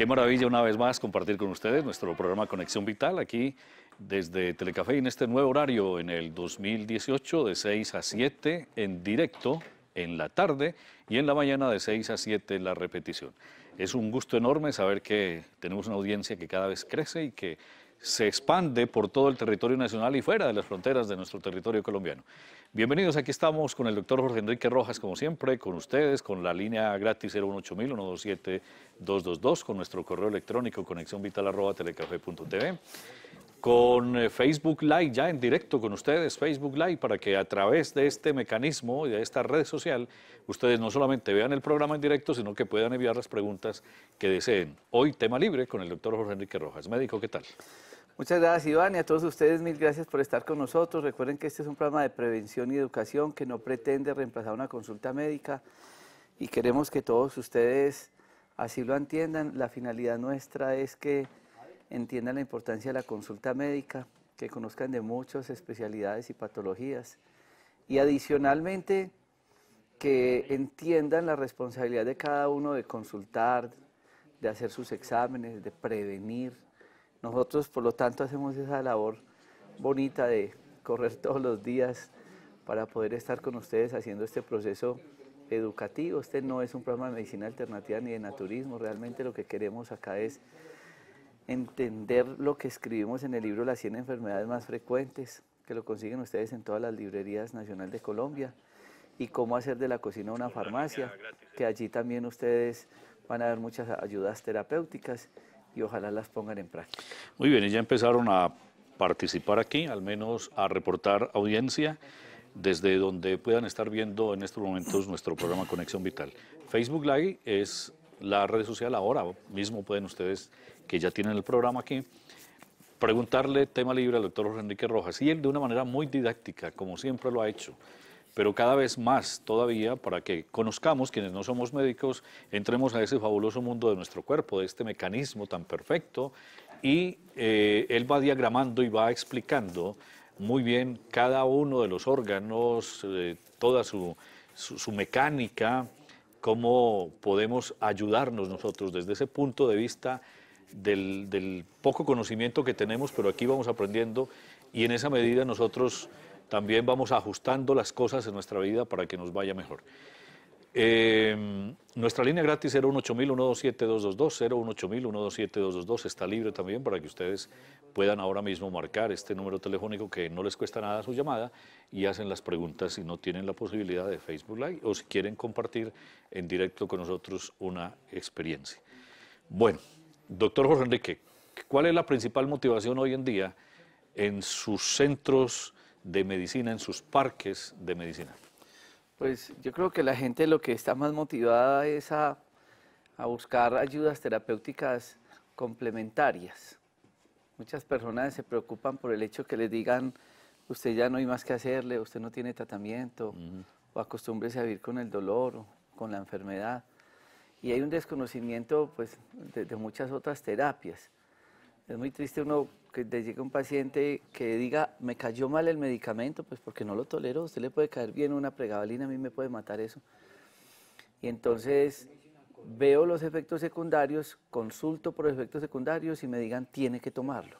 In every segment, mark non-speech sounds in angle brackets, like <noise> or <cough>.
Qué maravilla una vez más compartir con ustedes nuestro programa Conexión Vital aquí desde Telecafé en este nuevo horario en el 2018 de 6 a 7 en directo en la tarde y en la mañana de 6 a 7 en la repetición. Es un gusto enorme saber que tenemos una audiencia que cada vez crece y que se expande por todo el territorio nacional y fuera de las fronteras de nuestro territorio colombiano. Bienvenidos, aquí estamos con el doctor Jorge Enrique Rojas, como siempre, con ustedes, con la línea gratis 018.000-127-222, con nuestro correo electrónico conexiónvital.telecafé.tv, con eh, Facebook Live, ya en directo con ustedes, Facebook Live, para que a través de este mecanismo y de esta red social, ustedes no solamente vean el programa en directo, sino que puedan enviar las preguntas que deseen. Hoy, tema libre con el doctor Jorge Enrique Rojas. Médico, ¿qué tal? Muchas gracias, Iván, y a todos ustedes, mil gracias por estar con nosotros. Recuerden que este es un programa de prevención y educación que no pretende reemplazar una consulta médica y queremos que todos ustedes así lo entiendan. La finalidad nuestra es que entiendan la importancia de la consulta médica, que conozcan de muchas especialidades y patologías y adicionalmente que entiendan la responsabilidad de cada uno de consultar, de hacer sus exámenes, de prevenir nosotros, por lo tanto, hacemos esa labor bonita de correr todos los días para poder estar con ustedes haciendo este proceso educativo. Este no es un programa de medicina alternativa ni de naturismo. Realmente lo que queremos acá es entender lo que escribimos en el libro Las 100 enfermedades más frecuentes, que lo consiguen ustedes en todas las librerías nacionales de Colombia, y cómo hacer de la cocina una farmacia, que allí también ustedes van a ver muchas ayudas terapéuticas y ojalá las pongan en práctica. Muy bien, y ya empezaron a participar aquí, al menos a reportar audiencia desde donde puedan estar viendo en estos momentos nuestro programa Conexión Vital. Facebook Live es la red social ahora mismo pueden ustedes que ya tienen el programa aquí preguntarle tema libre al doctor Enrique Rojas y él de una manera muy didáctica, como siempre lo ha hecho pero cada vez más todavía para que conozcamos, quienes no somos médicos, entremos a ese fabuloso mundo de nuestro cuerpo, de este mecanismo tan perfecto, y eh, él va diagramando y va explicando muy bien cada uno de los órganos, eh, toda su, mecánica, cómo podemos ayudarnos nosotros desde ese punto de vista del, poco conocimiento que tenemos, pero aquí vamos aprendiendo y en esa medida nosotros también vamos ajustando las cosas en nuestra vida para que nos vaya mejor. Eh, nuestra línea gratis 018-127-222 está libre también para que ustedes puedan ahora mismo marcar este número telefónico que no les cuesta nada su llamada y hacen las preguntas si no tienen la posibilidad de Facebook Live o si quieren compartir en directo con nosotros una experiencia. Bueno, doctor Jorge Enrique, ¿cuál es la principal motivación hoy en día en sus centros de medicina, en sus parques de medicina? Pues yo creo que la gente lo que está más motivada es a, buscar ayudas terapéuticas complementarias. Muchas personas se preocupan por el hecho que les digan, usted ya no hay más que hacerle, usted no tiene tratamiento, o acostúmbrese a vivir con el dolor o con la enfermedad. Y hay un desconocimiento pues, de muchas otras terapias. Es muy triste uno que llegue un paciente que diga, me cayó mal el medicamento, pues porque no lo tolero, usted le puede caer bien una pregabalina, a mí me puede matar eso. Y entonces veo los efectos secundarios, consulto por efectos secundarios y me digan, tiene que tomarlo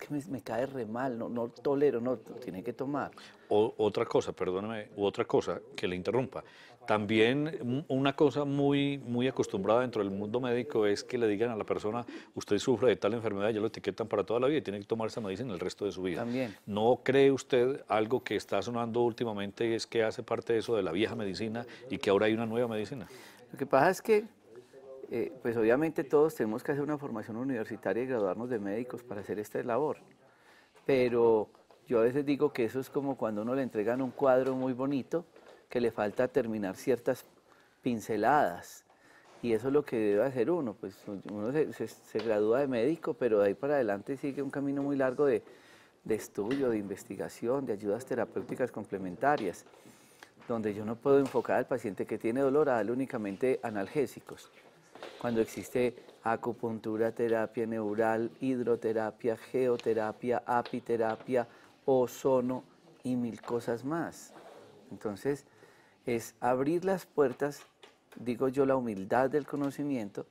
es que me, cae re mal, no, no tolero, no, tiene que tomar. otra cosa, perdóname, otra cosa que le interrumpa. También una cosa muy, muy acostumbrada dentro del mundo médico es que le digan a la persona, usted sufre de tal enfermedad, ya lo etiquetan para toda la vida y tiene que tomar esa medicina el resto de su vida. También. ¿No cree usted algo que está sonando últimamente es que hace parte de eso de la vieja medicina y que ahora hay una nueva medicina? Lo que pasa es que eh, pues obviamente todos tenemos que hacer una formación universitaria y graduarnos de médicos para hacer esta labor, pero yo a veces digo que eso es como cuando uno le entregan un cuadro muy bonito que le falta terminar ciertas pinceladas y eso es lo que debe hacer uno, pues uno se, gradúa de médico, pero de ahí para adelante sigue un camino muy largo de, de estudio, de investigación, de ayudas terapéuticas complementarias, donde yo no puedo enfocar al paciente que tiene dolor a darle únicamente analgésicos cuando existe acupuntura, terapia neural, hidroterapia, geoterapia, apiterapia, ozono y mil cosas más. Entonces, es abrir las puertas, digo yo, la humildad del conocimiento,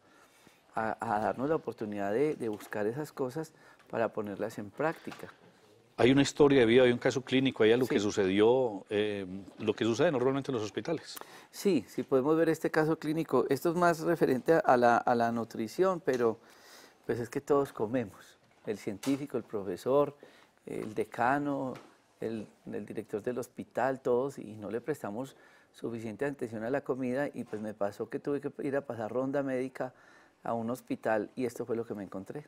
a, darnos la oportunidad de buscar esas cosas para ponerlas en práctica. Hay una historia de vida, hay un caso clínico, hay algo que sucedió, eh, lo que sucede normalmente en los hospitales. Sí, sí, podemos ver este caso clínico. Esto es más referente a la, nutrición, pero pues es que todos comemos. El científico, el profesor, el decano, el director del hospital, todos, y no le prestamos suficiente atención a la comida y pues me pasó que tuve que ir a pasar ronda médica a un hospital y esto fue lo que me encontré.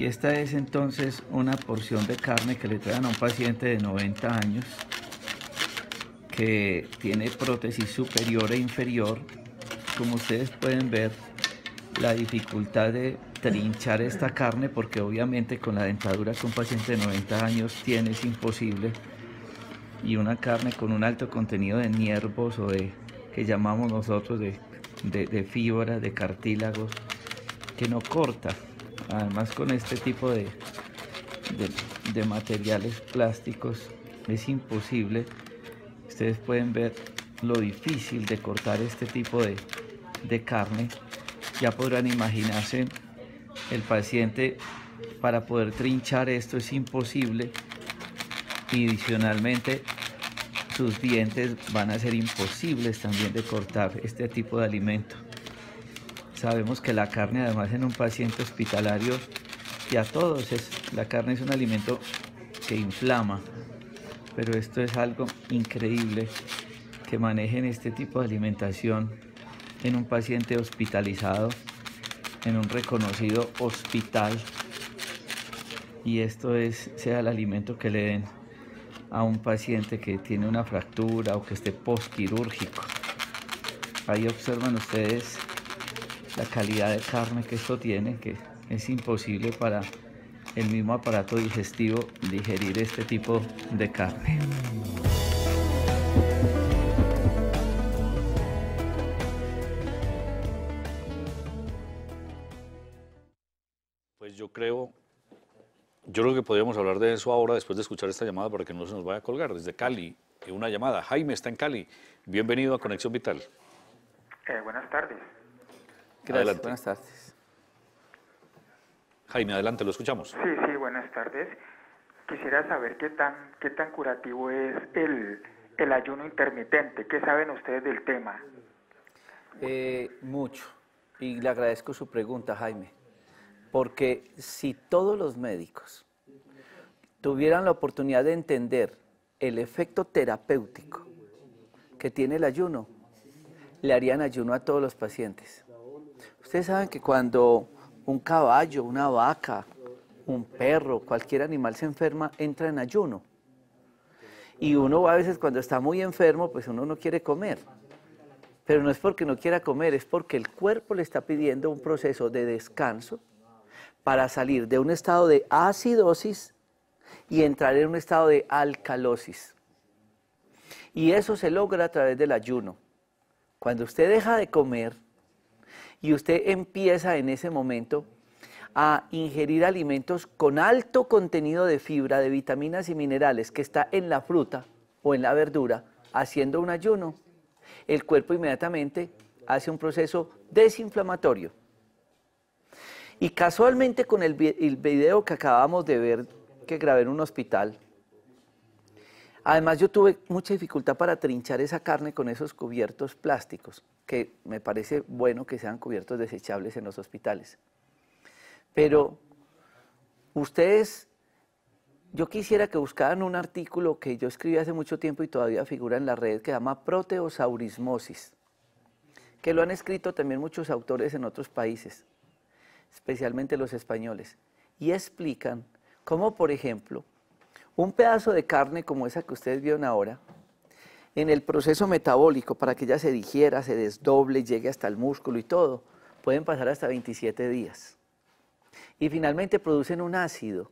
Y esta es entonces una porción de carne que le traen a un paciente de 90 años que tiene prótesis superior e inferior. Como ustedes pueden ver, la dificultad de trinchar esta carne porque obviamente con la dentadura que un paciente de 90 años tiene es imposible y una carne con un alto contenido de nervos o de que llamamos nosotros de, de, de fibras, de cartílagos que no corta Además con este tipo de, de, materiales plásticos es imposible. Ustedes pueden ver lo difícil de cortar este tipo de, de carne. Ya podrán imaginarse el paciente para poder trinchar esto es imposible y adicionalmente sus dientes van a ser imposibles también de cortar este tipo de alimento. Sabemos que la carne además en un paciente hospitalario y a todos es, la carne es un alimento que inflama, pero esto es algo increíble que manejen este tipo de alimentación en un paciente hospitalizado, en un reconocido hospital y esto es sea el alimento que le den a un paciente que tiene una fractura o que esté postquirúrgico. Ahí observan ustedes la calidad de carne que esto tiene, que es imposible para el mismo aparato digestivo digerir este tipo de carne. Pues yo creo, yo creo que podríamos hablar de eso ahora después de escuchar esta llamada para que no se nos vaya a colgar. Desde Cali, eh, una llamada. Jaime está en Cali. Bienvenido a Conexión Vital. Eh, buenas tardes. Gracias, buenas tardes. Jaime, adelante, lo escuchamos. Sí, sí, buenas tardes. Quisiera saber qué tan, qué tan curativo es el, el ayuno intermitente. ¿Qué saben ustedes del tema? Eh, mucho. Y le agradezco su pregunta, Jaime. Porque si todos los médicos tuvieran la oportunidad de entender el efecto terapéutico que tiene el ayuno, le harían ayuno a todos los pacientes. Ustedes saben que cuando un caballo, una vaca, un perro, cualquier animal se enferma, entra en ayuno. Y uno a veces cuando está muy enfermo, pues uno no quiere comer. Pero no es porque no quiera comer, es porque el cuerpo le está pidiendo un proceso de descanso para salir de un estado de acidosis y entrar en un estado de alcalosis. Y eso se logra a través del ayuno. Cuando usted deja de comer, y usted empieza en ese momento a ingerir alimentos con alto contenido de fibra, de vitaminas y minerales que está en la fruta o en la verdura, haciendo un ayuno, el cuerpo inmediatamente hace un proceso desinflamatorio. Y casualmente con el, video que acabamos de ver que grabé en un hospital, Además, yo tuve mucha dificultad para trinchar esa carne con esos cubiertos plásticos, que me parece bueno que sean cubiertos desechables en los hospitales. Pero ustedes, yo quisiera que buscaran un artículo que yo escribí hace mucho tiempo y todavía figura en la red, que se llama Proteosaurismosis, que lo han escrito también muchos autores en otros países, especialmente los españoles, y explican cómo, por ejemplo, un pedazo de carne como esa que ustedes vieron ahora, en el proceso metabólico, para que ella se digiera, se desdoble, llegue hasta el músculo y todo, pueden pasar hasta 27 días. Y finalmente producen un ácido,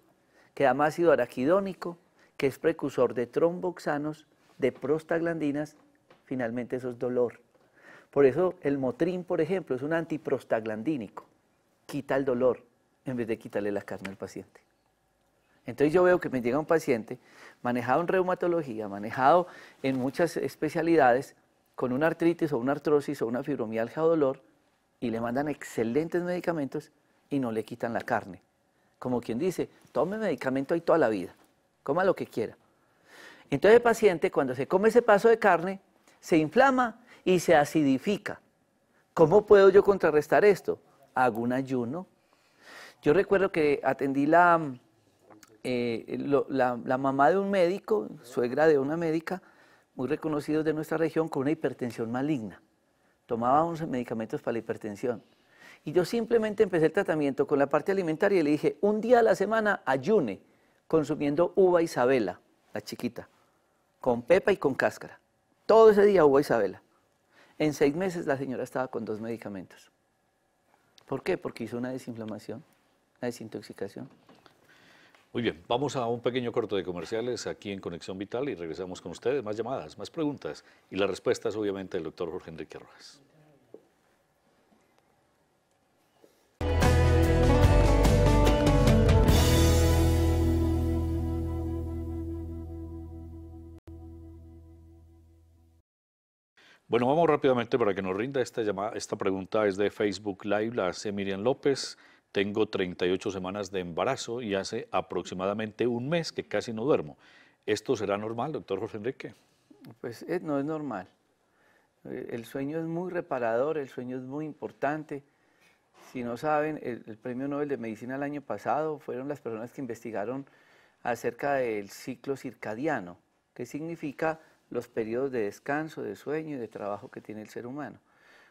que llama ácido araquidónico, que es precursor de tromboxanos, de prostaglandinas, finalmente eso es dolor. Por eso el motrin, por ejemplo, es un antiprostaglandínico, quita el dolor en vez de quitarle la carne al paciente. Entonces yo veo que me llega un paciente manejado en reumatología, manejado en muchas especialidades, con una artritis o una artrosis o una fibromialgia o dolor, y le mandan excelentes medicamentos y no le quitan la carne. Como quien dice, tome medicamento ahí toda la vida, coma lo que quiera. Entonces el paciente cuando se come ese paso de carne, se inflama y se acidifica. ¿Cómo puedo yo contrarrestar esto? Hago un ayuno. Yo recuerdo que atendí la, eh, la, mamá de un médico, suegra de una médica, muy reconocidos de nuestra región, con una hipertensión maligna. Tomaba unos medicamentos para la hipertensión. Y yo simplemente empecé el tratamiento con la parte alimentaria y le dije, un día a la semana ayune consumiendo uva Isabela, la chiquita, con pepa y con cáscara. Todo ese día uva Isabela. En seis meses la señora estaba con dos medicamentos. ¿Por qué? Porque hizo una desinflamación, una desintoxicación. Muy bien, vamos a un pequeño corto de comerciales aquí en Conexión Vital y regresamos con ustedes, más llamadas, más preguntas y las respuestas obviamente del doctor Jorge Enrique Rojas. Bueno, vamos rápidamente para que nos rinda esta llamada. Esta pregunta es de Facebook Live, la hace Miriam López. Tengo 38 semanas de embarazo y hace aproximadamente un mes que casi no duermo. ¿Esto será normal, doctor José Enrique? Pues eh, no es normal. Eh, el sueño es muy reparador, el sueño es muy importante. Si no saben, el, el premio Nobel de Medicina el año pasado fueron las personas que investigaron acerca del ciclo circadiano, que significa los periodos de descanso, de sueño y de trabajo que tiene el ser humano.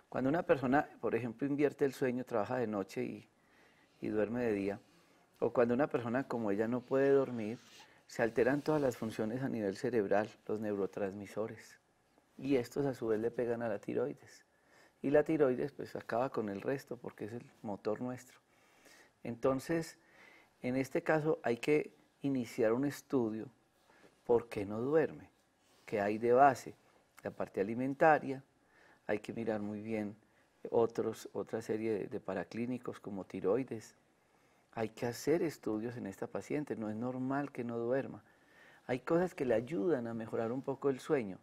Cuando una persona, por ejemplo, invierte el sueño, trabaja de noche y y duerme de día, o cuando una persona como ella no puede dormir, se alteran todas las funciones a nivel cerebral, los neurotransmisores. Y estos a su vez le pegan a la tiroides. Y la tiroides pues acaba con el resto porque es el motor nuestro. Entonces, en este caso hay que iniciar un estudio por qué no duerme, qué hay de base, la parte alimentaria, hay que mirar muy bien otra serie de, paraclínicos como tiroides. Hay que hacer estudios en esta paciente, no es normal que no duerma. Hay cosas que le ayudan a mejorar un poco el sueño.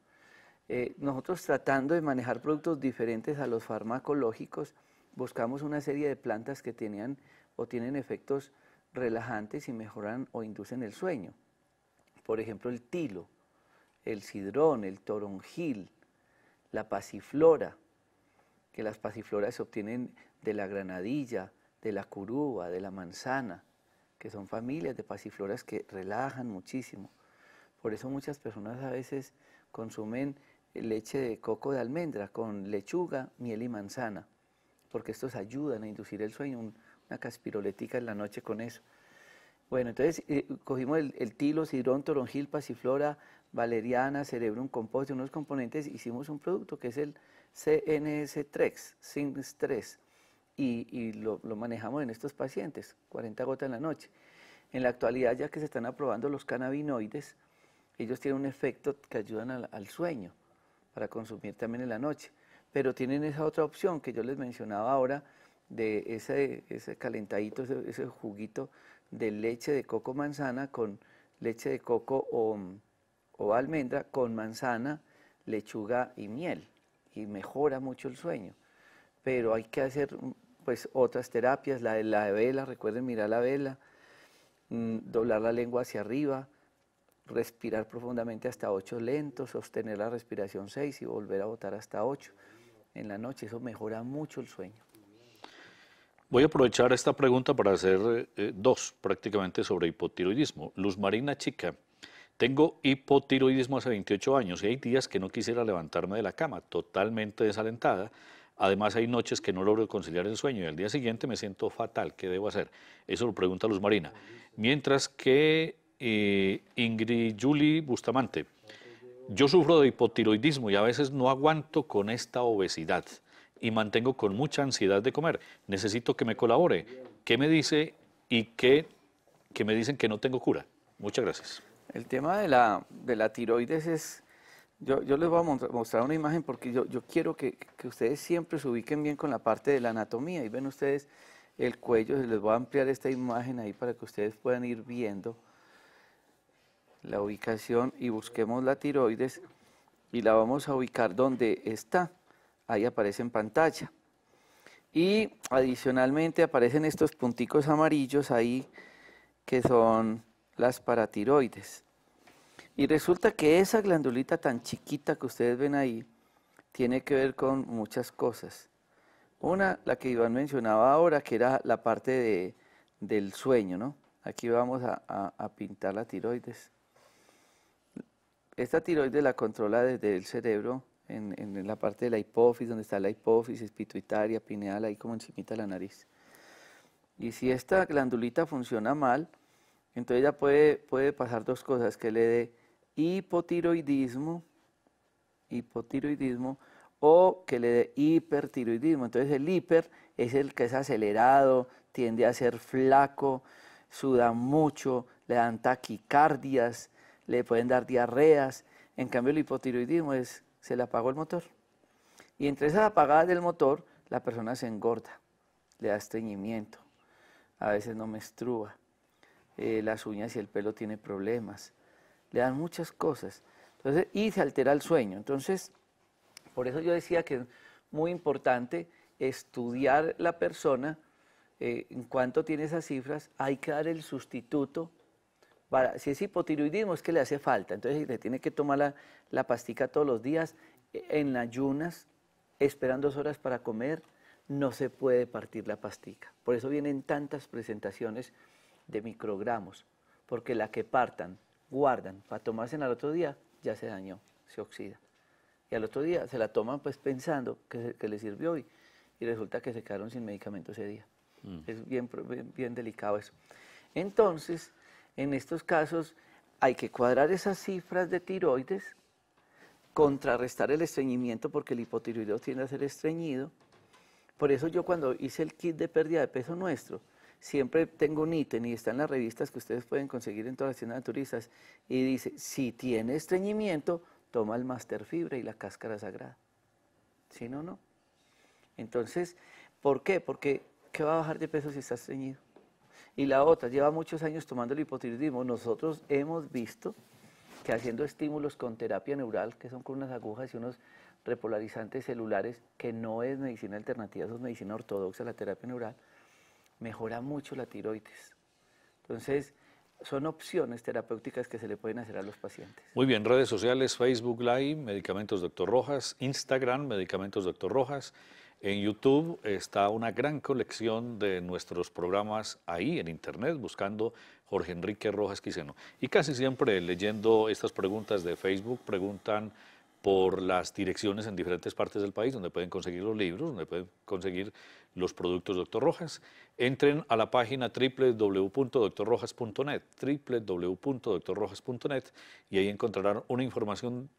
Eh, nosotros tratando de manejar productos diferentes a los farmacológicos, buscamos una serie de plantas que tenían o tienen efectos relajantes y mejoran o inducen el sueño. Por ejemplo, el tilo, el sidrón, el toronjil, la pasiflora, que las pasifloras se obtienen de la granadilla, de la curuba, de la manzana, que son familias de pasifloras que relajan muchísimo. Por eso muchas personas a veces consumen leche de coco de almendra con lechuga, miel y manzana, porque estos ayudan a inducir el sueño, una caspiroletica en la noche con eso. Bueno, entonces eh, cogimos el, tilo, sidrón, toronjil, pasiflora, valeriana, cerebro, un compost, unos componentes, hicimos un producto que es el CNS3, sin 3 y, lo, manejamos en estos pacientes, 40 gotas en la noche. En la actualidad, ya que se están aprobando los cannabinoides, ellos tienen un efecto que ayudan al, sueño, para consumir también en la noche. Pero tienen esa otra opción que yo les mencionaba ahora, de ese, calentadito, ese, juguito de leche de coco manzana con leche de coco o almendra con manzana, lechuga y miel y mejora mucho el sueño. Pero hay que hacer pues otras terapias, la de la vela, recuerden mirar la vela, mm, doblar la lengua hacia arriba, respirar profundamente hasta 8 lentos, sostener la respiración 6 y volver a botar hasta 8 en la noche. Eso mejora mucho el sueño. Voy a aprovechar esta pregunta para hacer eh, dos prácticamente sobre hipotiroidismo. Luz Marina Chica tengo hipotiroidismo hace 28 años y hay días que no quisiera levantarme de la cama, totalmente desalentada. Además hay noches que no logro conciliar el sueño y al día siguiente me siento fatal. ¿Qué debo hacer? Eso lo pregunta Luz Marina. Mientras que eh, Ingrid Julie Bustamante, yo sufro de hipotiroidismo y a veces no aguanto con esta obesidad y mantengo con mucha ansiedad de comer. Necesito que me colabore. ¿Qué me dice y qué, que me dicen que no tengo cura? Muchas gracias. El tema de la, de la tiroides es... Yo, les voy a mostrar una imagen porque yo, yo quiero que, ustedes siempre se ubiquen bien con la parte de la anatomía. Ahí ven ustedes el cuello, les voy a ampliar esta imagen ahí para que ustedes puedan ir viendo la ubicación y busquemos la tiroides y la vamos a ubicar donde está. Ahí aparece en pantalla. Y adicionalmente aparecen estos punticos amarillos ahí que son las paratiroides. Y resulta que esa glandulita tan chiquita que ustedes ven ahí tiene que ver con muchas cosas. Una, la que Iván mencionaba ahora, que era la parte de, del sueño, ¿no? Aquí vamos a, pintar la tiroides. Esta tiroides la controla desde el cerebro, en, la parte de la hipófisis, donde está la hipófisis pituitaria, pineal, ahí como encimita de la nariz. Y si esta glandulita funciona mal, entonces ya puede, puede pasar dos cosas, que le dé hipotiroidismo, hipotiroidismo, o que le dé hipertiroidismo. Entonces el hiper es el que es acelerado, tiende a ser flaco, suda mucho, le dan taquicardias, le pueden dar diarreas. En cambio el hipotiroidismo es, se le apagó el motor. Y entre esas apagadas del motor, la persona se engorda, le da estreñimiento, a veces no menstrua eh, las uñas y el pelo tiene problemas, le dan muchas cosas. Entonces, y se altera el sueño. Entonces, por eso yo decía que es muy importante estudiar la persona, eh, en cuanto tiene esas cifras, hay que dar el sustituto. Para, si es hipotiroidismo, es que le hace falta. Entonces, le tiene que tomar la, pastica todos los días, e, en ayunas, esperando dos horas para comer, no se puede partir la pastica. Por eso vienen tantas presentaciones de microgramos, porque la que partan, guardan para tomarse al otro día, ya se dañó, se oxida. Y al otro día se la toman pues pensando que, le sirvió hoy y resulta que se quedaron sin medicamento ese día. Mm. Es bien, bien, delicado eso. Entonces, en estos casos hay que cuadrar esas cifras de tiroides, contrarrestar el estreñimiento porque el hipotiroidismo tiende a ser estreñido. Por eso yo cuando hice el kit de pérdida de peso nuestro, siempre tengo un ítem y está en las revistas que ustedes pueden conseguir en todas las tiendas turistas y dice, si tiene estreñimiento, toma el master fibra y la cáscara sagrada. Si no, no. Entonces, ¿por qué? Porque ¿qué va a bajar de peso si está estreñido? Y la otra, lleva muchos años tomando el hipotiroidismo. Nosotros hemos visto que haciendo estímulos con terapia neural, que son con unas agujas y unos repolarizantes celulares, que no es medicina alternativa, es medicina ortodoxa, la terapia neural, mejora mucho la tiroides. Entonces, son opciones terapéuticas que se le pueden hacer a los pacientes. Muy bien, redes sociales, Facebook Live, Medicamentos Doctor Rojas, Instagram, Medicamentos Doctor Rojas. En YouTube está una gran colección de nuestros programas ahí en Internet, buscando Jorge Enrique Rojas Quiseno. Y casi siempre leyendo estas preguntas de Facebook, preguntan por las direcciones en diferentes partes del país, donde pueden conseguir los libros, donde pueden conseguir los productos Doctor Rojas. Entren a la página www.doctorrojas.net, www.doctorrojas.net, y ahí encontrarán una información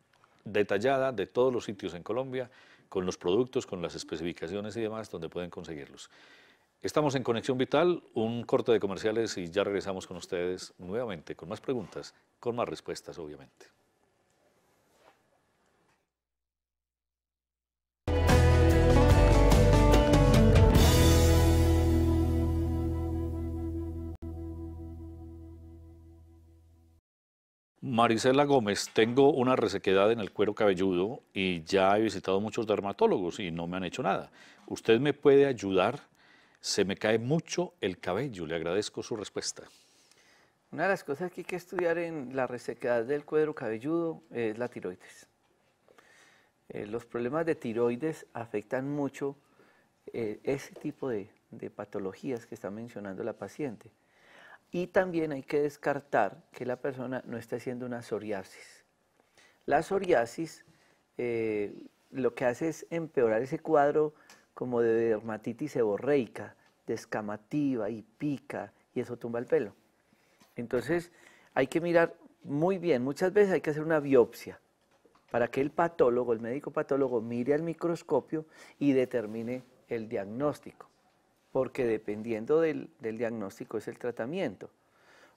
detallada de todos los sitios en Colombia, con los productos, con las especificaciones y demás, donde pueden conseguirlos. Estamos en Conexión Vital, un corte de comerciales y ya regresamos con ustedes nuevamente, con más preguntas, con más respuestas, obviamente. Marisela Gómez, tengo una resequedad en el cuero cabelludo y ya he visitado muchos dermatólogos y no me han hecho nada. ¿Usted me puede ayudar? Se me cae mucho el cabello. Le agradezco su respuesta. Una de las cosas que hay que estudiar en la resequedad del cuero cabelludo es la tiroides. Eh, los problemas de tiroides afectan mucho eh, ese tipo de patologías que está mencionando la paciente. Y también hay que descartar que la persona no esté haciendo una psoriasis. La psoriasis eh, lo que hace es empeorar ese cuadro como de dermatitis seborreica, descamativa y pica, y eso tumba el pelo. Entonces hay que mirar muy bien, muchas veces hay que hacer una biopsia para que el patólogo, el médico patólogo, mire al microscopio y determine el diagnóstico porque dependiendo del, diagnóstico es el tratamiento.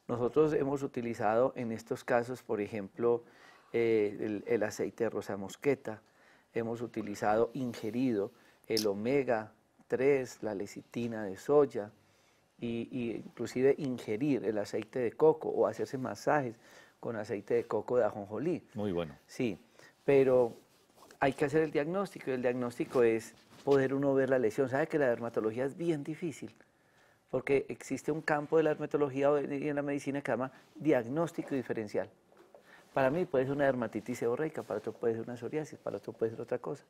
Nosotros hemos utilizado en estos casos, por ejemplo, eh, el, aceite de rosa mosqueta, hemos utilizado ingerido el omega 3, la lecitina de soya, y, y, inclusive ingerir el aceite de coco o hacerse masajes con aceite de coco de ajonjolí. Muy bueno. Sí, pero hay que hacer el diagnóstico y el diagnóstico es poder uno ver la lesión. Sabe que la dermatología es bien difícil, porque existe un campo de la dermatología y en la medicina que se llama diagnóstico diferencial. Para mí puede ser una dermatitis seborreica, para otro puede ser una psoriasis, para otro puede ser otra cosa.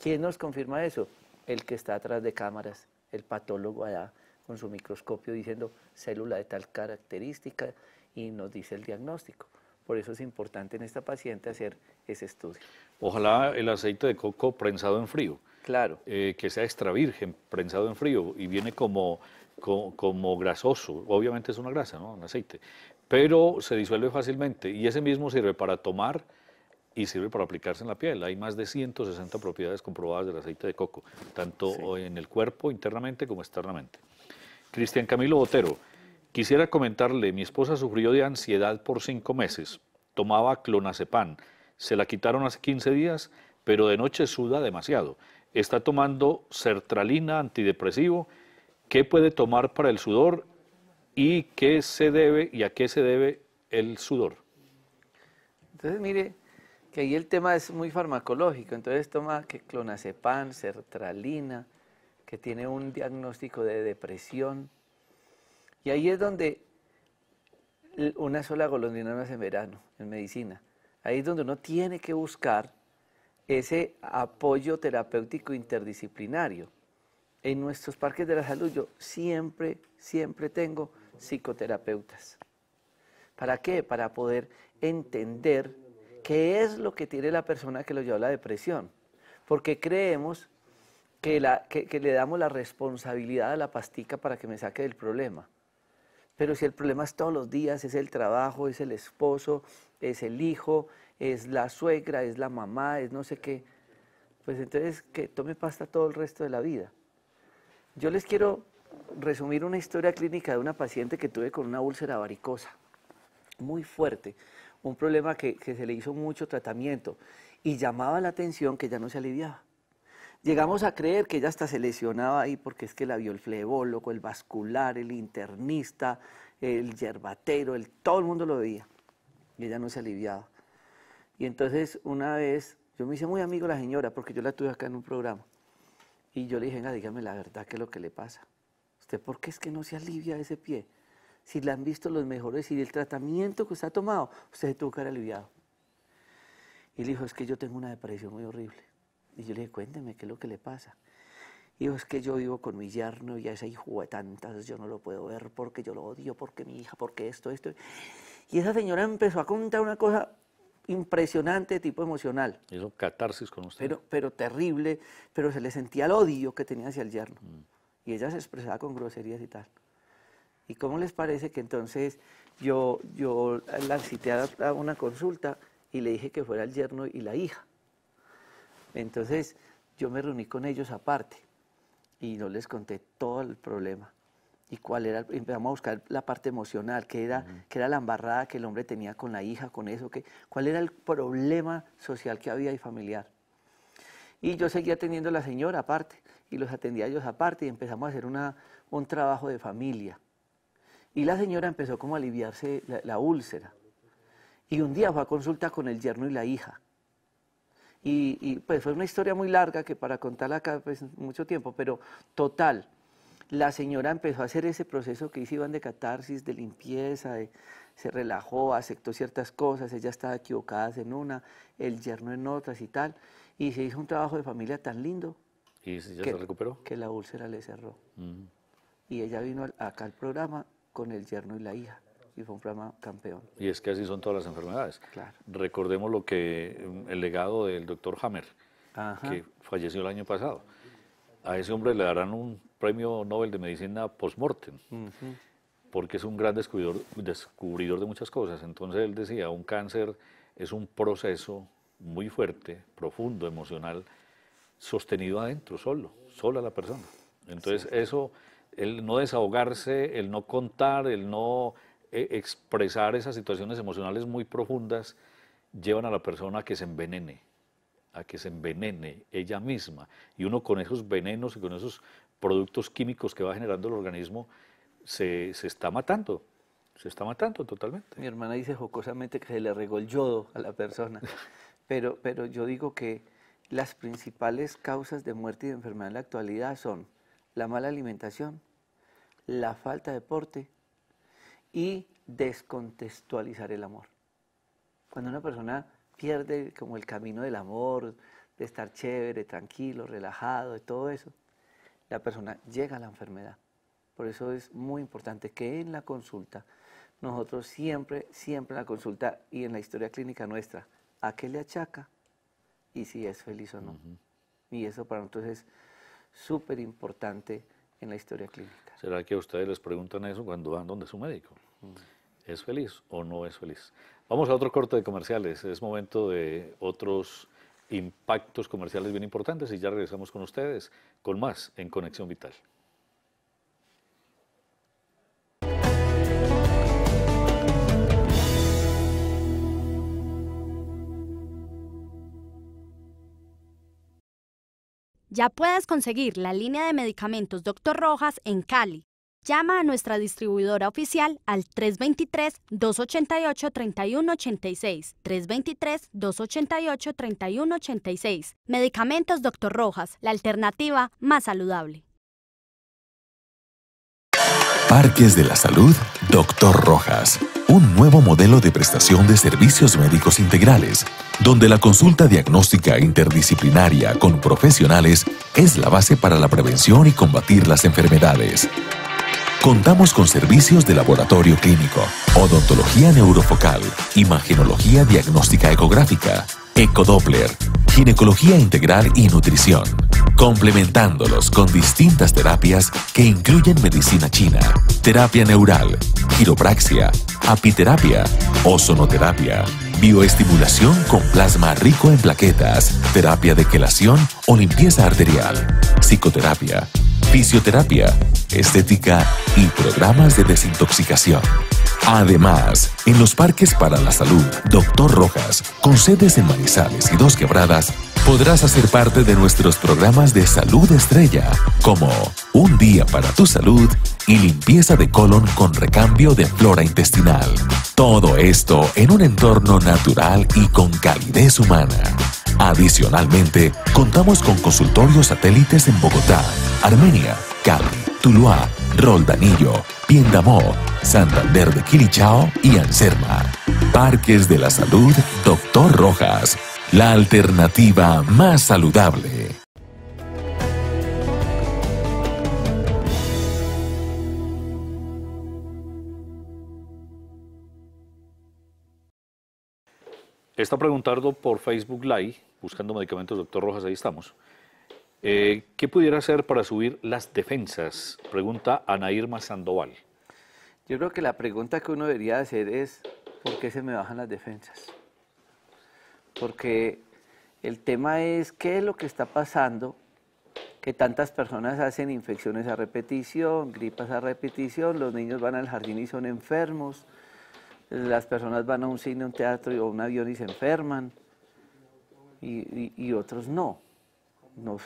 ¿Quién nos confirma eso? El que está atrás de cámaras, el patólogo allá con su microscopio diciendo célula de tal característica y nos dice el diagnóstico. Por eso es importante en esta paciente hacer ese estudio. Ojalá el aceite de coco prensado en frío claro. Eh, que sea extra virgen, prensado en frío, y viene como, como, grasoso. Obviamente es una grasa, ¿no? Un aceite. Pero se disuelve fácilmente y ese mismo sirve para tomar y sirve para aplicarse en la piel. Hay más de 160 propiedades comprobadas del aceite de coco, tanto en el cuerpo internamente como externamente. Cristian Camilo Botero, quisiera comentarle, mi esposa sufrió de ansiedad por cinco meses, tomaba clonazepam, se la quitaron hace 15 días, pero de noche suda demasiado está tomando sertralina antidepresivo, qué puede tomar para el sudor y qué se debe y a qué se debe el sudor. Entonces, mire, que ahí el tema es muy farmacológico, entonces toma que clonazepam, sertralina, que tiene un diagnóstico de depresión. Y ahí es donde una sola golondrina no hace verano en medicina. Ahí es donde uno tiene que buscar ese apoyo terapéutico interdisciplinario. En nuestros parques de la salud yo siempre, siempre tengo psicoterapeutas. ¿Para qué? Para poder entender qué es lo que tiene la persona que lo lleva a la depresión. Porque creemos que, le damos la responsabilidad a la pastica para que me saque del problema. Pero si el problema es todos los días, es el trabajo, es el esposo, es el hijo, es la suegra, es la mamá, es no sé qué, pues entonces que tome pasta todo el resto de la vida. Yo les quiero resumir una historia clínica de una paciente que tuve con una úlcera varicosa, muy fuerte, un problema que, se le hizo mucho tratamiento y llamaba la atención que ya no se aliviaba. Llegamos a creer que ella hasta se lesionaba ahí porque es que la vio el flebólogo, el vascular, el internista, el yerbatero, el, todo el mundo lo veía. Y ella no se aliviaba. Y entonces una vez yo me hice muy amigo la señora porque yo la tuve acá en un programa. Y yo le dije, venga, dígame la verdad, ¿qué es lo que le pasa? ¿Usted por qué es que no se alivia ese pie? Si le han visto los mejores y el tratamiento que usted ha tomado, usted se tuvo que haber aliviado. Y le dijo, es que yo tengo una depresión muy horrible. Y yo le dije, cuénteme, ¿qué es lo que le pasa? Y dijo, es que yo vivo con mi yerno y a ese hijo de tantas yo no lo puedo ver porque yo lo odio, porque mi hija, porque esto, esto. Y esa señora empezó a contar una cosa impresionante tipo emocional. Eso, catarsis con usted. Pero, terrible, pero se le sentía el odio que tenía hacia el yerno. Mm. Y ella se expresaba con groserías y tal. ¿Y cómo les parece que entonces yo, yo la cité a una consulta y le dije que fuera el yerno y la hija? Entonces yo me reuní con ellos aparte y no les conté todo el problema y cuál era, empezamos a buscar la parte emocional, qué era, era la embarrada que el hombre tenía con la hija, con eso, qué cuál era el problema social que había y familiar. Y yo seguía atendiendo a la señora aparte, y los atendía a ellos aparte, y empezamos a hacer una, un trabajo de familia. Y la señora empezó como a aliviarse la, úlcera. Y un día fue a consulta con el yerno y la hija. Y, pues fue una historia muy larga que para contarla acá es pues, mucho tiempo, pero total, la señora empezó a hacer ese proceso que hicieron de catarsis, de limpieza, se relajó, aceptó ciertas cosas, ella estaba equivocada en una, el yerno en otras y tal, y se hizo un trabajo de familia tan lindo. ¿Y ya se recuperó? Que la úlcera le cerró. Mm. Y ella vino acá al programa con el yerno y la hija y fue un programa campeón. Y es que así son todas las enfermedades. Claro. Recordemos lo que mm, el legado del doctor Hammer, que falleció el año pasado. A ese hombre le darán un premio Nobel de Medicina post-mortem, porque es un gran descubridor, descubridor de muchas cosas. Entonces él decía, un cáncer es un proceso muy fuerte, profundo, emocional, sostenido adentro, solo, a la persona. Entonces eso, el no desahogarse, el no contar, el no e, expresar esas situaciones emocionales muy profundas, llevan a la persona a que se envenene a que se envenene ella misma. Y uno con esos venenos y con esos productos químicos que va generando el organismo, se, se está matando se está matando totalmente. Mi hermana dice jocosamente que se le regó el yodo a la persona, <laughs> pero, pero yo digo que las principales causas de muerte y de enfermedad en la actualidad son la mala alimentación, la falta de deporte y descontextualizar el amor. Cuando una persona pierde como el camino del amor, de estar chévere, tranquilo, relajado, de todo eso, la persona llega a la enfermedad. Por eso es muy importante que en la consulta, nosotros siempre, siempre en la consulta y en la historia clínica nuestra, a qué le achaca y si es feliz o no. Y eso para nosotros es súper importante en la historia clínica. ¿Será que ustedes les preguntan eso cuando van donde su médico? Mm. ¿Es feliz o no es feliz? Vamos a otro corte de comerciales. Es momento de otros impactos comerciales bien importantes y ya regresamos con ustedes con más en Conexión Vital. Ya puedes conseguir la línea de medicamentos Doctor Rojas en Cali. Llama a nuestra distribuidora oficial al 323-288-3186. 323-288-3186. Medicamentos Doctor Rojas, la alternativa más saludable. Parques de la Salud, Doctor Rojas. Un nuevo modelo de prestación de servicios médicos integrales, donde la consulta diagnóstica interdisciplinaria con profesionales es la base para la prevención y combatir las enfermedades. Contamos con servicios de laboratorio clínico, odontología neurofocal, imagenología diagnóstica ecográfica, ecodoppler, ginecología integral y nutrición, complementándolos con distintas terapias que incluyen medicina china, terapia neural, quiropraxia, apiterapia, ozonoterapia, bioestimulación con plasma rico en plaquetas, terapia de quelación o limpieza arterial, psicoterapia, fisioterapia, estética y programas de desintoxicación. Además, en los parques para la salud, Doctor Rojas, con sedes en Manizales y Dos Quebradas, podrás hacer parte de nuestros programas de salud estrella, como Un día para tu salud y limpieza de colon con recambio de flora intestinal. Todo esto en un entorno natural y con calidez humana. Adicionalmente, contamos con consultorios satélites en Bogotá, Armenia, Cali, Tuluá, Roldanillo, Piendamó, Santander de Quilichao y Anserma. Parques de la Salud, Doctor Rojas. La alternativa más saludable. Está preguntando por Facebook Live, buscando medicamentos, doctor Rojas, ahí estamos. Eh, ¿Qué pudiera hacer para subir las defensas? Pregunta Ana Irma Sandoval. Yo creo que la pregunta que uno debería hacer es, ¿por qué se me bajan las defensas? Porque el tema es, ¿qué es lo que está pasando? Que tantas personas hacen infecciones a repetición, gripas a repetición, los niños van al jardín y son enfermos, las personas van a un cine, un teatro o un avión y se enferman, y otros no nos,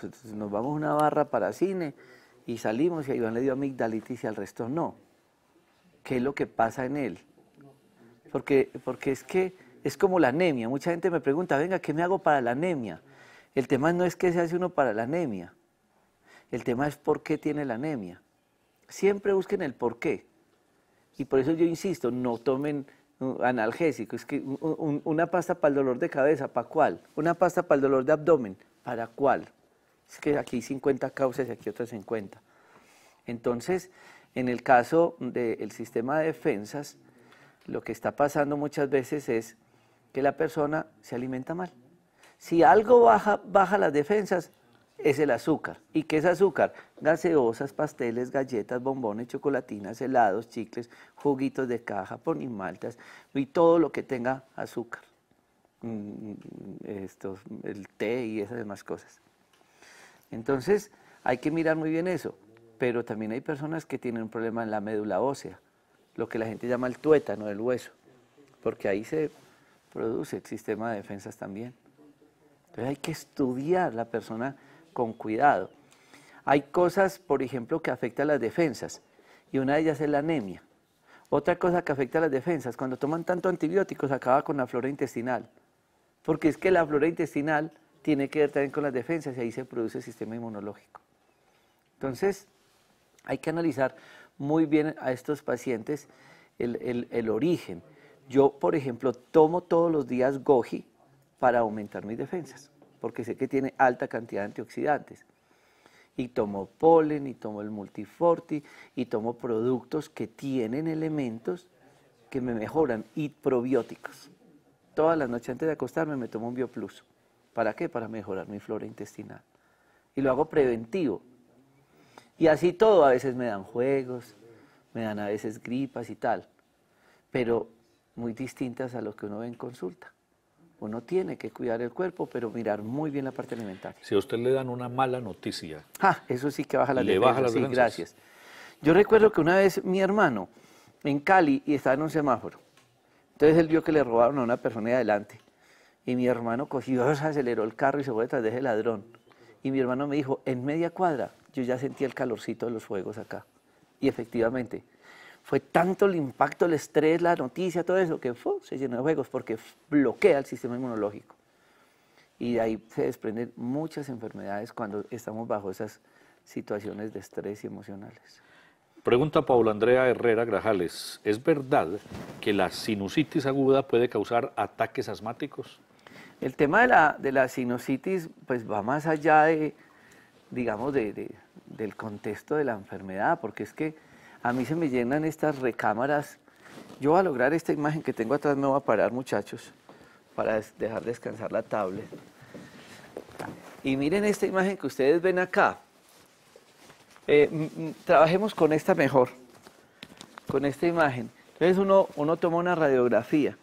vamos a una barra para cine y salimos y a Iván le dio amigdalitis y al resto no. ¿Qué es lo que pasa en él? Porque, es que es como la anemia. Mucha gente me pregunta, venga, ¿qué me hago para la anemia? El tema no es qué se hace uno para la anemia. El tema es por qué tiene la anemia. Siempre busquen el por qué. Y por eso yo insisto, no tomen uh, analgésicos. Es que uh, uh, una pasta para el dolor de cabeza, ¿para cuál? Una pasta para el dolor de abdomen, ¿para cuál? Es que aquí hay 50 causas y aquí otras 50. Entonces, en el caso del sistema de defensas, lo que está pasando muchas veces es que la persona se alimenta mal. Si algo baja, baja las defensas, es el azúcar. ¿Y qué es azúcar? Gaseosas, pasteles, galletas, bombones, chocolatinas, helados, chicles, juguitos de caja, ponimaltas y todo lo que tenga azúcar. Mm, mm, mm, el té y esas demás cosas. Entonces, hay que mirar muy bien eso. Pero también hay personas que tienen un problema en la médula ósea, lo que la gente llama el tuétano del hueso, porque ahí se produce el sistema de defensas también. Entonces hay que estudiar la persona con cuidado. Hay cosas, por ejemplo, que afectan las defensas, y una de ellas es la anemia. Otra cosa que afecta a las defensas, cuando toman tanto antibióticos acaba con la flora intestinal, porque es que la flora intestinal tiene que ver también con las defensas y ahí se produce el sistema inmunológico. Entonces, hay que analizar muy bien a estos pacientes el, origen. Yo, por ejemplo, tomo todos los días goji para aumentar mis defensas, porque sé que tiene alta cantidad de antioxidantes. Y tomo polen, y tomo el multiforti, y tomo productos que tienen elementos que me mejoran, y probióticos. Todas las noches antes de acostarme me tomo un biopluso. ¿Para qué? Para mejorar mi flora intestinal. Y lo hago preventivo. Y así todo, a veces me dan juegos, me dan a veces gripas y tal, pero muy distintas a lo que uno ve en consulta. Uno tiene que cuidar el cuerpo, pero mirar muy bien la parte alimentaria. Si a usted le dan una mala noticia. Ah, eso sí que baja la Le baja las sí, gracias. Yo recuerdo que una vez mi hermano en Cali y estaba en un semáforo. Entonces él vio que le robaron a una persona de adelante. Y mi hermano cogió, <laughs> aceleró el carro y se fue detrás de ese ladrón. Y mi hermano me dijo, en media cuadra, yo ya sentí el calorcito de los fuegos acá. Y efectivamente, fue tanto el impacto, el estrés, la noticia, todo eso, que fue, se llenó de fuegos porque bloquea el sistema inmunológico. Y de ahí se desprenden muchas enfermedades cuando estamos bajo esas situaciones de estrés emocionales. Pregunta Paula Andrea Herrera Grajales, ¿es verdad que la sinusitis aguda puede causar ataques asmáticos? El tema de la, de la sinusitis pues va más allá de, digamos, del contexto de la enfermedad, porque es que a mí se me llenan estas recámaras. Yo voy a lograr esta imagen que tengo atrás, me voy a parar muchachos, para dejar descansar la tablet. Y miren esta imagen que ustedes ven acá. Eh, trabajemos con esta mejor, con esta imagen. Entonces uno, uno toma una radiografía.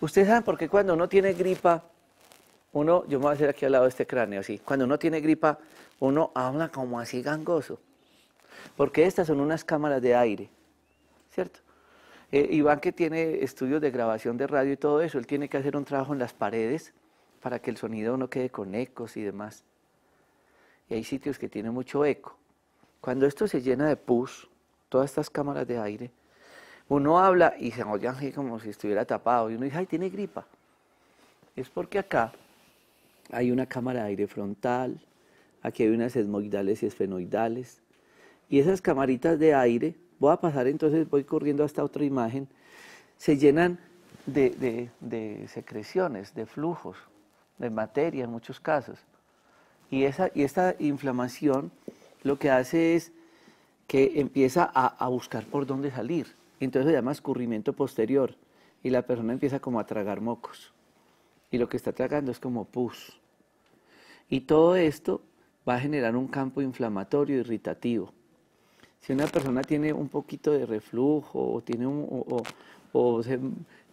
Ustedes saben por qué cuando uno tiene gripa uno, yo me voy a hacer aquí al lado de este cráneo, así. Cuando uno tiene gripa, uno habla como así gangoso. Porque estas son unas cámaras de aire, ¿cierto? Eh, Iván, que tiene estudios de grabación de radio y todo eso, él tiene que hacer un trabajo en las paredes para que el sonido no quede con ecos y demás. Y hay sitios que tienen mucho eco. Cuando esto se llena de pus, todas estas cámaras de aire, uno habla y se oye como si estuviera tapado. Y uno dice, ay, tiene gripa. Es porque acá hay una cámara de aire frontal, aquí hay unas esmoidales y esfenoidales. Y esas camaritas de aire, voy a pasar entonces, voy corriendo hasta otra imagen, se llenan de, secreciones, de flujos, de materia en muchos casos. Y, y esta inflamación lo que hace es que empieza a, a buscar por dónde salir. Entonces se llama escurrimiento posterior y la persona empieza como a tragar mocos y lo que está tragando es como pus. Y todo esto va a generar un campo inflamatorio, irritativo. Si una persona tiene un poquito de reflujo o tiene un,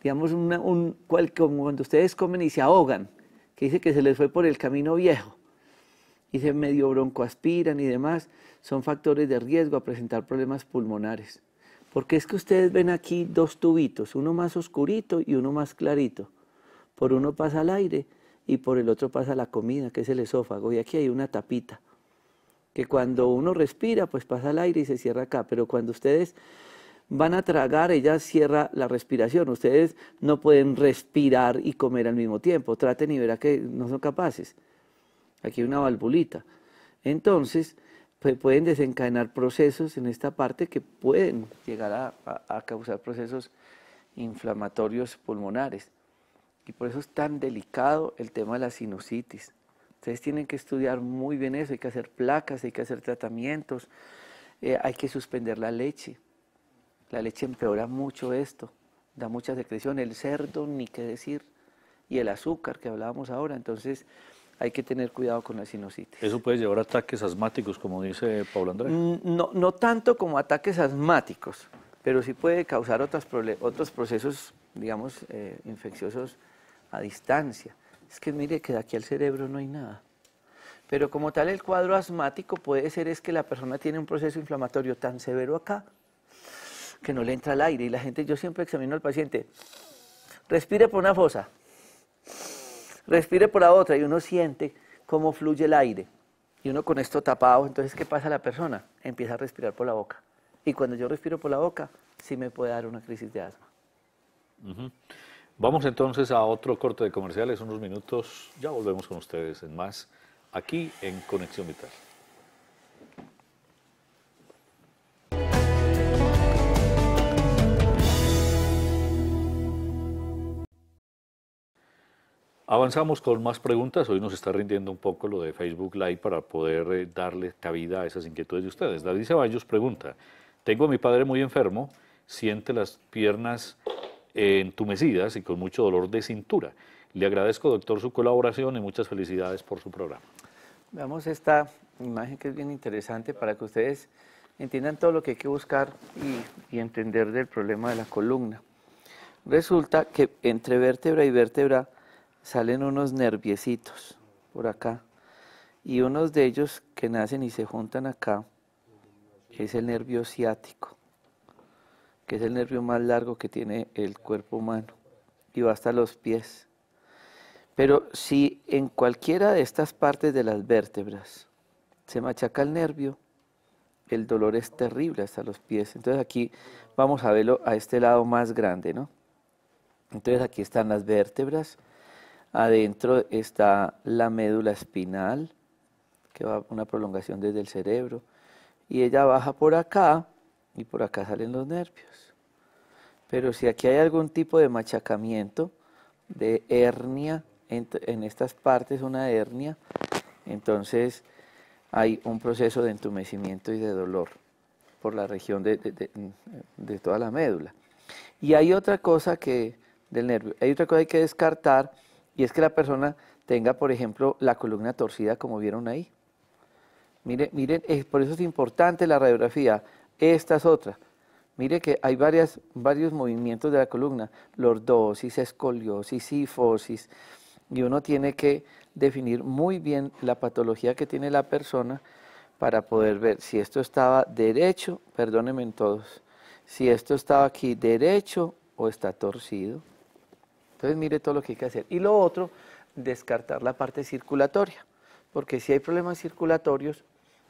digamos, un, como cuando ustedes comen y se ahogan, que dice que se les fue por el camino viejo y se medio broncoaspiran y demás, son factores de riesgo a presentar problemas pulmonares. Porque es que ustedes ven aquí dos tubitos, uno más oscurito y uno más clarito. Por uno pasa el aire y por el otro pasa la comida, que es el esófago. Y aquí hay una tapita, que cuando uno respira, pues pasa el aire y se cierra acá. Pero cuando ustedes van a tragar, ella cierra la respiración. Ustedes no pueden respirar y comer al mismo tiempo. Traten y verá que no son capaces. Aquí hay una valvulita. Entonces, pues, pueden desencadenar procesos en esta parte que pueden llegar a causar procesos inflamatorios pulmonares. Y por eso es tan delicado el tema de la sinusitis. Ustedes tienen que estudiar muy bien eso, hay que hacer placas, hay que hacer tratamientos, eh, hay que suspender la leche. La leche empeora mucho esto, da mucha secreción, el cerdo ni qué decir, y el azúcar que hablábamos ahora. Entonces hay que tener cuidado con la sinusitis. ¿Eso puede llevar a ataques asmáticos, como dice Pablo Andrés? Mm, no, no tanto como ataques asmáticos, pero sí puede causar otros, otros procesos, digamos, eh, infecciosos a distancia. Es que mire que de aquí al cerebro no hay nada. Pero como tal el cuadro asmático puede ser es que la persona tiene un proceso inflamatorio tan severo acá que no le entra el aire. Y la gente, yo siempre examino al paciente, respire por una fosa, respire por la otra y uno siente cómo fluye el aire. Y uno con esto tapado, entonces ¿qué pasa a la persona? Empieza a respirar por la boca. Y cuando yo respiro por la boca, sí me puede dar una crisis de asma. Vamos entonces a otro corte de comerciales, unos minutos. Ya volvemos con ustedes en más, aquí en Conexión Vital. Avanzamos con más preguntas. Hoy nos está rindiendo un poco lo de Facebook Live para poder eh, darle cabida a esas inquietudes de ustedes. David Ceballos pregunta, tengo a mi padre muy enfermo, siente las piernas entumecidas y con mucho dolor de cintura. Le agradezco, doctor, su colaboración y muchas felicidades por su programa. Veamos esta imagen que es bien interesante para que ustedes entiendan todo lo que hay que buscar y, entender del problema de la columna. Resulta que entre vértebra y vértebra salen unos nerviecitos por acá y unos de ellos que nacen y se juntan acá es el nervio ciático que es el nervio más largo que tiene el cuerpo humano y va hasta los pies. Pero si en cualquiera de estas partes de las vértebras se machaca el nervio, el dolor es terrible hasta los pies. Entonces aquí vamos a verlo a este lado más grande, ¿no? Entonces aquí están las vértebras, adentro está la médula espinal, que va una prolongación desde el cerebro, y ella baja por acá y por acá salen los nervios. Pero si aquí hay algún tipo de machacamiento, de hernia, en, estas partes una hernia, entonces hay un proceso de entumecimiento y de dolor por la región de, toda la médula. Y hay otra cosa que del nervio, hay otra cosa que hay que descartar y es que la persona tenga, por ejemplo, la columna torcida como vieron ahí. Miren, miren, por eso es importante la radiografía. Esta es otra. Mire que hay varias, varios movimientos de la columna, lordosis, escoliosis, sifosis, y uno tiene que definir muy bien la patología que tiene la persona para poder ver si esto estaba derecho, perdónenme en todos, si esto estaba aquí derecho o está torcido. Entonces mire todo lo que hay que hacer. Y lo otro, descartar la parte circulatoria, porque si hay problemas circulatorios,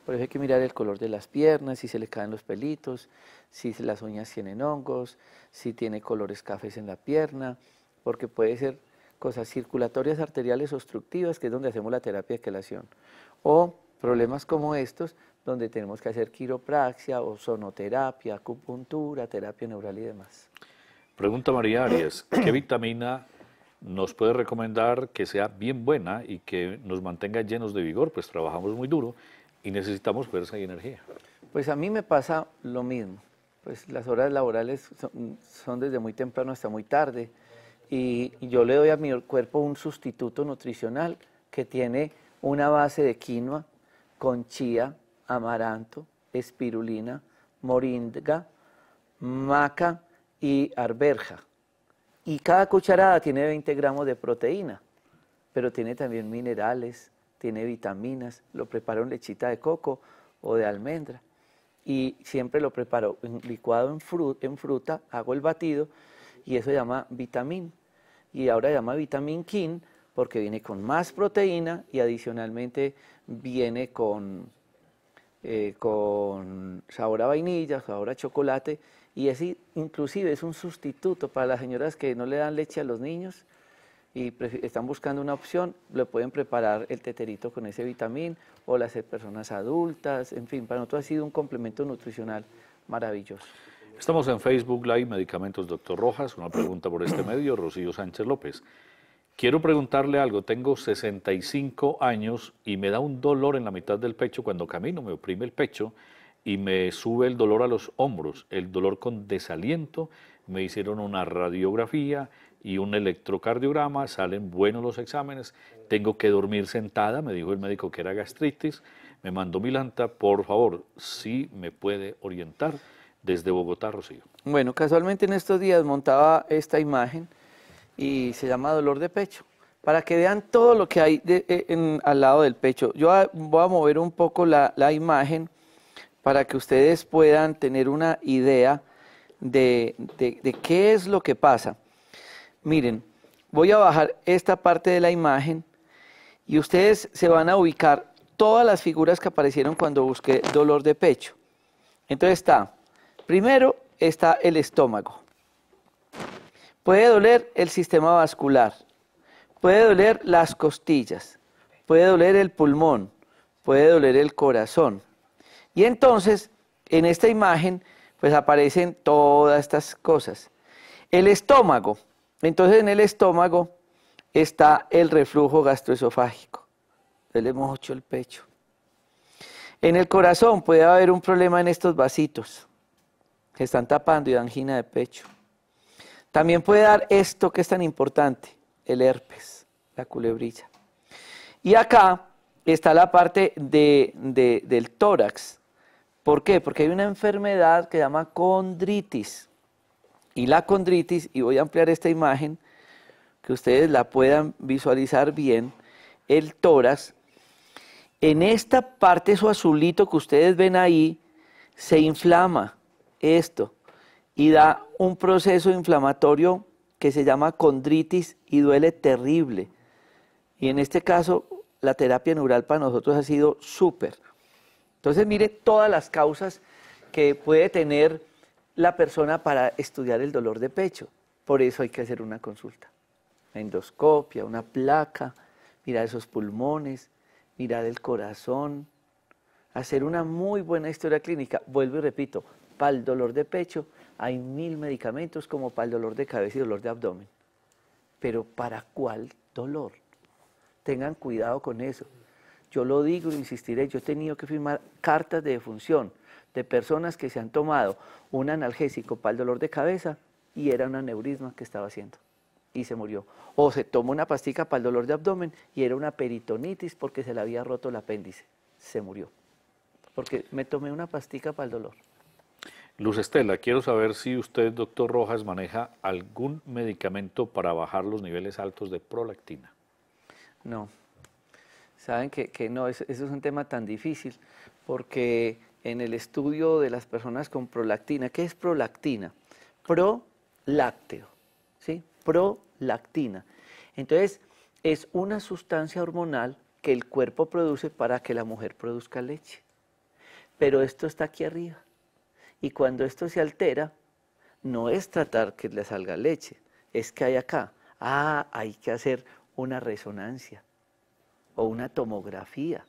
por eso hay que mirar el color de las piernas, si se le caen los pelitos, si las uñas tienen hongos, si tiene colores cafés en la pierna, porque puede ser cosas circulatorias arteriales obstructivas, que es donde hacemos la terapia de quelación, o problemas como estos, donde tenemos que hacer quiropraxia, o sonoterapia, acupuntura, terapia neural y demás. Pregunta María Arias, <clears throat> ¿qué vitamina nos puede recomendar que sea bien buena y que nos mantenga llenos de vigor? Pues trabajamos muy duro y necesitamos fuerza y energía. Pues a mí me pasa lo mismo. Pues las horas laborales son, son desde muy temprano hasta muy tarde y yo le doy a mi cuerpo un sustituto nutricional que tiene una base de quinoa con chía, amaranto, espirulina, moringa, maca y arberja. Y cada cucharada tiene 20 gramos de proteína, pero tiene también minerales, tiene vitaminas, lo preparo en lechita de coco o de almendra y siempre lo preparo en licuado en, fruta, hago el batido y eso se llama vitamín Y ahora se llama vitamin king porque viene con más proteína y adicionalmente viene con, eh, con sabor a vainilla, sabor a chocolate y así inclusive es un sustituto para las señoras que no le dan leche a los niños y están buscando una opción, le pueden preparar el teterito con ese vitamín o las personas adultas, en fin, para nosotros ha sido un complemento nutricional maravilloso. Estamos en Facebook Live Medicamentos Doctor Rojas, una pregunta por este medio, Rocío Sánchez López. Quiero preguntarle algo, tengo 65 años y me da un dolor en la mitad del pecho cuando camino, me oprime el pecho y me sube el dolor a los hombros, el dolor con desaliento, me hicieron una radiografía, y un electrocardiograma, salen buenos los exámenes, tengo que dormir sentada, me dijo el médico que era gastritis, me mandó Milanta, por favor, si me puede orientar desde Bogotá, Rocío. Bueno, casualmente en estos días montaba esta imagen y se llama dolor de pecho, para que vean todo lo que hay eh, al lado del pecho. Yo ah, voy a mover un poco la, imagen para que ustedes puedan tener una idea de qué es lo que pasa. Miren, voy a bajar esta parte de la imagen y ustedes se van a ubicar todas las figuras que aparecieron cuando busqué dolor de pecho. Entonces está, primero está el estómago. Puede doler el sistema vascular, puede doler las costillas, puede doler el pulmón, puede doler el corazón. Y entonces, en esta imagen, pues aparecen todas estas cosas. El estómago, entonces en el estómago está el reflujo gastroesofágico. hemos hecho el pecho. En el corazón puede haber un problema en estos vasitos. que están tapando y angina de pecho. También puede dar esto que es tan importante, el herpes, la culebrilla. Y acá está la parte del tórax. ¿Por qué? Porque hay una enfermedad que se llama condritis y la condritis, y voy a ampliar esta imagen, que ustedes la puedan visualizar bien, el tórax, en esta parte, su azulito que ustedes ven ahí, se inflama esto y da un proceso inflamatorio que se llama condritis y duele terrible. Y en este caso, la terapia neural para nosotros ha sido súper. Entonces, mire todas las causas que puede tener la persona para estudiar el dolor de pecho. Por eso hay que hacer una consulta. endoscopia, una placa, mirar esos pulmones, mirar el corazón, hacer una muy buena historia clínica. Vuelvo y repito, para el dolor de pecho hay mil medicamentos como para el dolor de cabeza y dolor de abdomen. Pero ¿para cuál dolor? Tengan cuidado con eso. Yo lo digo, insistiré, yo he tenido que firmar cartas de defunción de personas que se han tomado un analgésico para el dolor de cabeza y era un aneurisma que estaba haciendo y se murió. O se tomó una pastica para el dolor de abdomen y era una peritonitis porque se le había roto el apéndice. Se murió. Porque me tomé una pastica para el dolor. Luz Estela, quiero saber si usted, doctor Rojas, maneja algún medicamento para bajar los niveles altos de prolactina. No. Saben que, no, eso es un tema tan difícil porque en el estudio de las personas con prolactina. ¿Qué es prolactina? Prolácteo, ¿sí? Prolactina. Entonces, es una sustancia hormonal que el cuerpo produce para que la mujer produzca leche. Pero esto está aquí arriba. Y cuando esto se altera, no es tratar que le salga leche, es que hay acá. Ah, hay que hacer una resonancia o una tomografía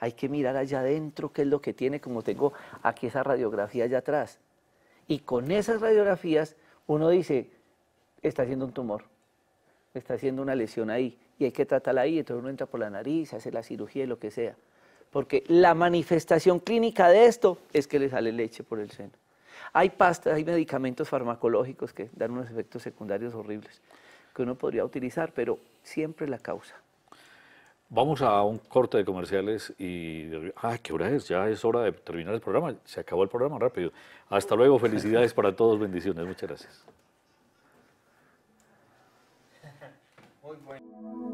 hay que mirar allá adentro qué es lo que tiene, como tengo aquí esa radiografía allá atrás. Y con esas radiografías uno dice, está haciendo un tumor, está haciendo una lesión ahí, y hay que tratarla ahí, entonces uno entra por la nariz, hace la cirugía y lo que sea. Porque la manifestación clínica de esto es que le sale leche por el seno. Hay pastas, hay medicamentos farmacológicos que dan unos efectos secundarios horribles que uno podría utilizar, pero siempre la causa. Vamos a un corte de comerciales y... ¡Ah, qué hora es! Ya es hora de terminar el programa. Se acabó el programa rápido. Hasta luego. Felicidades para todos. Bendiciones. Muchas gracias.